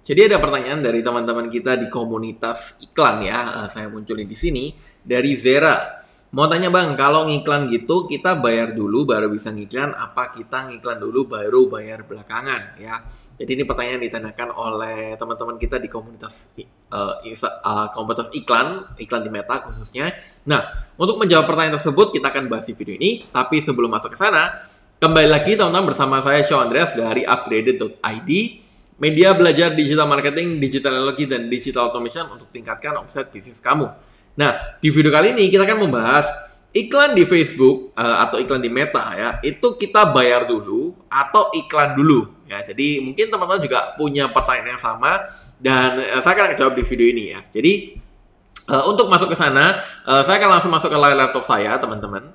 Jadi ada pertanyaan dari teman-teman kita di komunitas iklan ya, eh, saya munculin di sini dari Zera. Mau tanya bang, kalau ngiklan gitu kita bayar dulu baru bisa ngiklan, apa kita ngiklan dulu baru bayar belakangan ya? Jadi ini pertanyaan ditanyakan oleh teman-teman kita di komunitas uh, uh, komunitas iklan, iklan di Meta khususnya. Nah, untuk menjawab pertanyaan tersebut kita akan bahas di video ini. Tapi sebelum masuk ke sana, kembali lagi teman-teman bersama saya Sean Andreas dari upgraded.id media belajar digital marketing, digital analogy, dan digital automation untuk tingkatkan omset bisnis kamu. Nah, di video kali ini kita akan membahas iklan di Facebook eh, atau iklan di Meta ya, itu kita bayar dulu atau iklan dulu ya. Jadi mungkin teman-teman juga punya pertanyaan yang sama dan eh, saya akan jawab di video ini ya. Jadi eh, untuk masuk ke sana, saya akan langsung masuk ke layar laptop saya, teman-teman,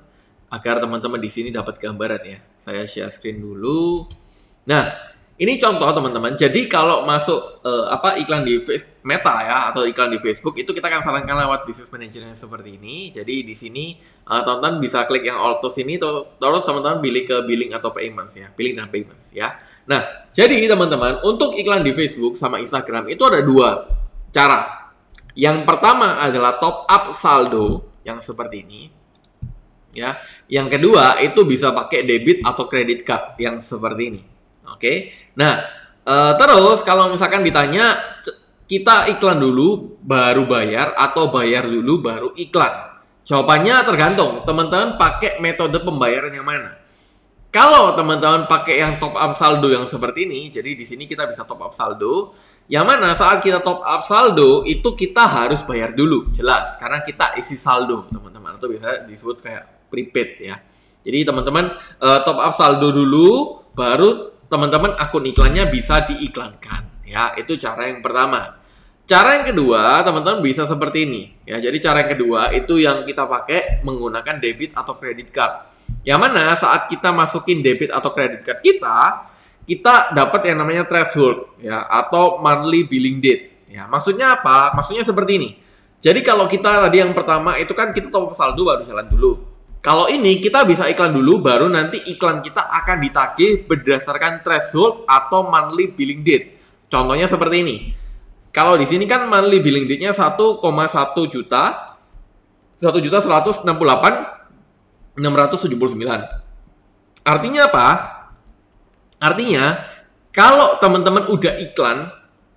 agar teman-teman di sini dapat gambaran ya. Saya share screen dulu. Nah, ini contoh teman-teman. Jadi kalau masuk uh, apa iklan di face, Meta ya atau iklan di Facebook itu kita akan sarankan lewat Business Manager yang seperti ini. Jadi di sini uh, eh, teman-teman bisa klik yang auto sini ini terus teman-teman pilih ke billing atau payments ya, billing nah dan payments ya. Nah, jadi teman-teman untuk iklan di Facebook sama Instagram itu ada dua cara. Yang pertama adalah top up saldo yang seperti ini ya. Yang kedua itu bisa pakai debit atau kredit card yang seperti ini Oke. Okay? Nah, uh, terus kalau misalkan ditanya kita iklan dulu baru bayar atau bayar dulu baru iklan? Jawabannya tergantung teman-teman pakai metode pembayaran yang mana. Kalau teman-teman pakai yang top up saldo yang seperti ini, jadi di sini kita bisa top up saldo. Yang mana saat kita top up saldo itu kita harus bayar dulu, jelas karena kita isi saldo, teman-teman. Atau bisa disebut kayak prepaid ya. Jadi teman-teman eh, top up saldo dulu baru teman-teman akun iklannya bisa diiklankan ya itu cara yang pertama cara yang kedua teman-teman bisa seperti ini ya jadi cara yang kedua itu yang kita pakai menggunakan debit atau kredit card yang mana saat kita masukin debit atau kredit card kita kita dapat yang namanya threshold ya atau monthly billing date ya maksudnya apa maksudnya seperti ini jadi kalau kita tadi yang pertama itu kan kita top up saldo baru jalan dulu kalau ini kita bisa iklan dulu baru nanti iklan kita akan ditagih berdasarkan threshold atau monthly billing date. Contohnya seperti ini. Kalau di sini kan monthly billing date-nya 1,1 juta 1 juta 168 679. Artinya apa? Artinya kalau teman-teman udah iklan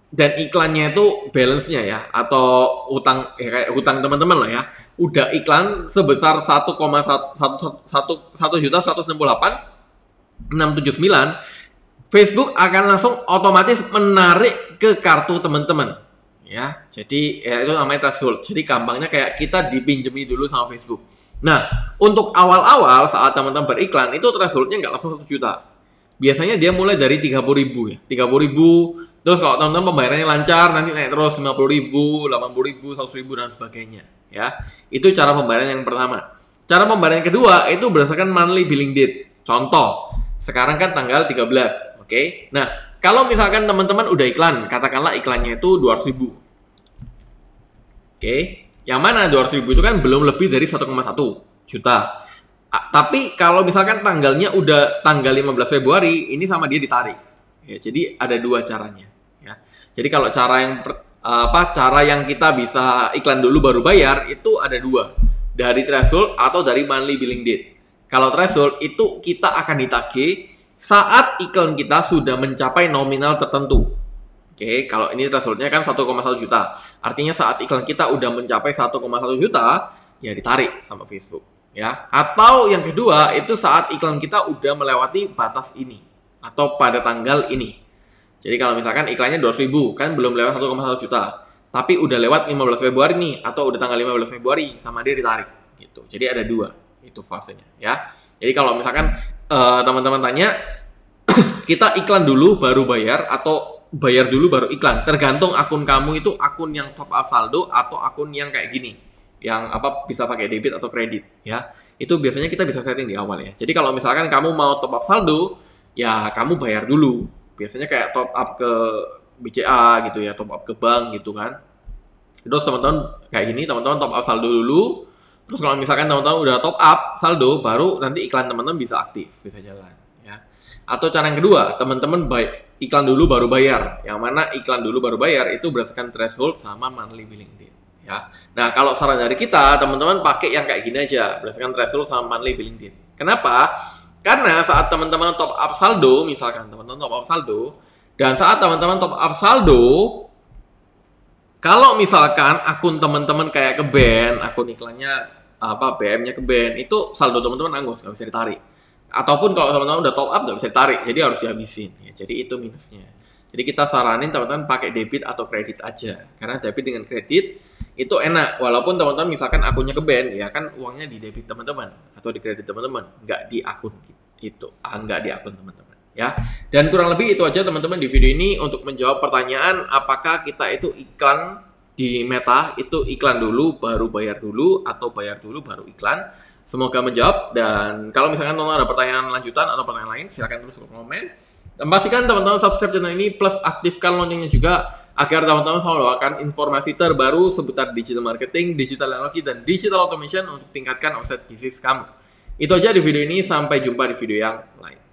dan iklannya itu balance-nya ya atau utang ya kayak utang teman-teman lah ya udah iklan sebesar 1,1 juta 168 679 Facebook akan langsung otomatis menarik ke kartu teman-teman ya jadi ya itu namanya threshold jadi gampangnya kayak kita dipinjemi dulu sama Facebook nah untuk awal-awal saat teman-teman beriklan itu thresholdnya nggak langsung 1 juta biasanya dia mulai dari 30 ribu ya 30 ribu Terus kalau teman-teman pembayarannya lancar, nanti naik terus 50 ribu, 80 ribu, 100 ribu, dan sebagainya. Ya, Itu cara pembayaran yang pertama. Cara pembayaran yang kedua itu berdasarkan monthly billing date. Contoh, sekarang kan tanggal 13, oke? Okay? Nah, kalau misalkan teman-teman udah iklan, katakanlah iklannya itu 200 ribu. Oke, okay? yang mana 200 ribu itu kan belum lebih dari 1,1 juta. Tapi kalau misalkan tanggalnya udah tanggal 15 Februari, ini sama dia ditarik. Ya, jadi ada dua caranya ya. Jadi kalau cara yang apa cara yang kita bisa iklan dulu baru bayar itu ada dua dari threshold atau dari monthly billing date. Kalau threshold itu kita akan ditagih saat iklan kita sudah mencapai nominal tertentu. Oke, kalau ini thresholdnya kan 1,1 juta. Artinya saat iklan kita udah mencapai 1,1 juta, ya ditarik sama Facebook. Ya, atau yang kedua itu saat iklan kita udah melewati batas ini atau pada tanggal ini. Jadi kalau misalkan iklannya 200 ribu, kan belum lewat 1,1 juta. Tapi udah lewat 15 Februari nih, atau udah tanggal 15 Februari, sama dia ditarik. gitu. Jadi ada dua, itu fasenya. ya. Jadi kalau misalkan teman eh, teman-teman tanya, kita iklan dulu baru bayar, atau bayar dulu baru iklan. Tergantung akun kamu itu akun yang top up saldo, atau akun yang kayak gini. Yang apa bisa pakai debit atau kredit ya. Itu biasanya kita bisa setting di awal ya. Jadi kalau misalkan kamu mau top up saldo, ya kamu bayar dulu biasanya kayak top up ke BCA gitu ya, top up ke bank gitu kan. Terus teman-teman kayak gini, teman-teman top up saldo dulu. Terus kalau misalkan teman-teman udah top up saldo, baru nanti iklan teman-teman bisa aktif, bisa jalan. Ya. Atau cara yang kedua, teman-teman baik iklan dulu baru bayar. Yang mana iklan dulu baru bayar itu berdasarkan threshold sama monthly billing date. Ya. Nah kalau saran dari kita, teman-teman pakai yang kayak gini aja, berdasarkan threshold sama monthly billing date. Kenapa? Karena saat teman-teman top up saldo, misalkan teman-teman top up saldo, dan saat teman-teman top up saldo, kalau misalkan akun teman-teman kayak ke band, akun iklannya apa BM-nya ke band, itu saldo teman-teman nanggung, nggak bisa ditarik. Ataupun kalau teman-teman udah top up nggak bisa ditarik, jadi harus dihabisin. Ya, jadi itu minusnya. Jadi kita saranin teman-teman pakai debit atau kredit aja, karena debit dengan kredit itu enak walaupun teman-teman misalkan akunnya ke band ya kan uangnya di debit teman-teman atau di kredit teman-teman nggak di akun itu ah, nggak di akun teman-teman ya dan kurang lebih itu aja teman-teman di video ini untuk menjawab pertanyaan apakah kita itu iklan di Meta itu iklan dulu baru bayar dulu atau bayar dulu baru iklan semoga menjawab dan kalau misalkan teman-teman ada pertanyaan lanjutan atau pertanyaan lain silahkan terus komen dan pastikan teman-teman subscribe channel ini plus aktifkan loncengnya juga agar teman-teman selalu akan informasi terbaru seputar digital marketing, digital teknologi, dan digital automation untuk tingkatkan omset bisnis kamu. Itu aja di video ini, sampai jumpa di video yang lain.